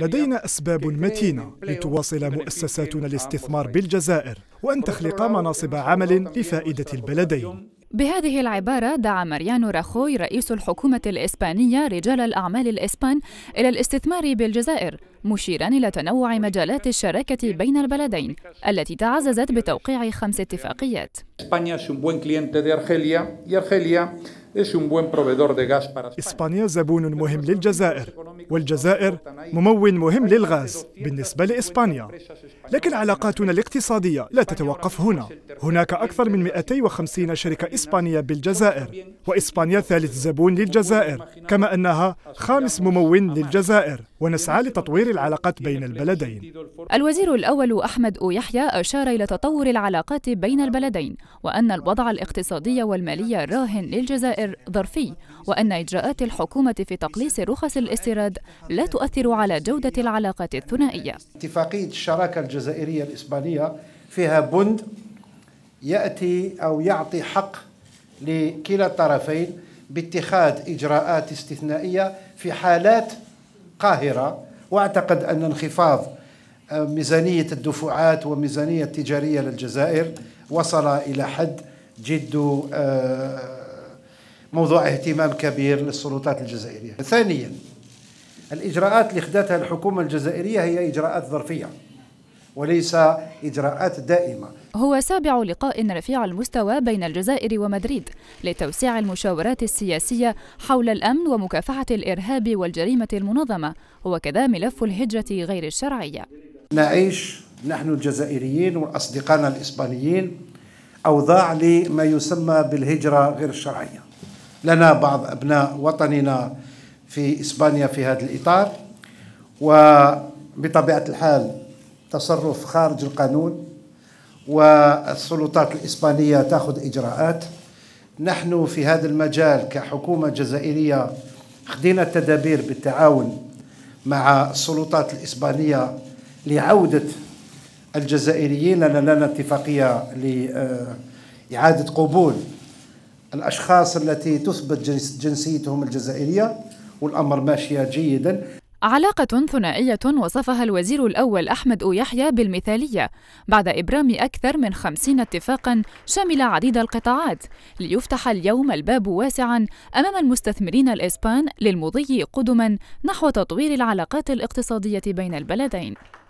لدينا أسباب متينة لتواصل مؤسساتنا الاستثمار بالجزائر وأن تخلق مناصب عمل لفائدة البلدين. بهذه العبارة دعا ماريانو راخوي رئيس الحكومة الإسبانية رجال الأعمال الإسبان إلى الاستثمار بالجزائر مشيرا إلى تنوع مجالات الشراكة بين البلدين التي تعززت بتوقيع خمس اتفاقيات إسبانيا زبون مهم للجزائر والجزائر ممول مهم للغاز بالنسبة لإسبانيا لكن علاقاتنا الاقتصادية لا تتوقف هنا هناك أكثر من 250 شركة إسبانية بالجزائر وإسبانيا ثالث زبون للجزائر كما أنها خامس ممول للجزائر ونسعى لتطوير العلاقات بين البلدين الوزير الأول أحمد أو يحيى أشار إلى تطور العلاقات بين البلدين وأن الوضع الاقتصادي والمالي راهن للجزائر غير ظرفي وأن إجراءات الحكومة في تقليص رخص الاستيراد لا تؤثر على جودة العلاقات الثنائية اتفاقية الشراكة الجزائرية الإسبانية فيها بند يأتي أو يعطي حق لكلا الطرفين باتخاذ إجراءات استثنائية في حالات قاهرة وأعتقد أن انخفاض آه، ميزانية الدفعات وميزانية التجارية للجزائر وصل إلى حد جد آه، موضوع اهتمام كبير للسلطات الجزائرية ثانيا الإجراءات اللي خدتها الحكومة الجزائرية هي إجراءات ظرفية وليس إجراءات دائمة هو سابع لقاء رفيع المستوى بين الجزائر ومدريد لتوسيع المشاورات السياسية حول الأمن ومكافحة الإرهاب والجريمة المنظمة وكذا ملف الهجرة غير الشرعية نعيش نحن الجزائريين وأصدقائنا الإسبانيين أوضاع لما يسمى بالهجرة غير الشرعية لنا بعض أبناء وطننا في إسبانيا في هذا الإطار وبطبيعة الحال تصرف خارج القانون والسلطات الإسبانية تأخذ إجراءات نحن في هذا المجال كحكومة جزائرية خدينا التدابير بالتعاون مع السلطات الإسبانية لعودة الجزائريين لأن لنا اتفاقية لإعادة قبول الأشخاص التي تثبت جنسيتهم الجزائرية والأمر ماشية جيداً علاقة ثنائية وصفها الوزير الأول أحمد يحيى بالمثالية بعد إبرام أكثر من خمسين اتفاقا شمل عديد القطاعات ليفتح اليوم الباب واسعا أمام المستثمرين الإسبان للمضي قدما نحو تطوير العلاقات الاقتصادية بين البلدين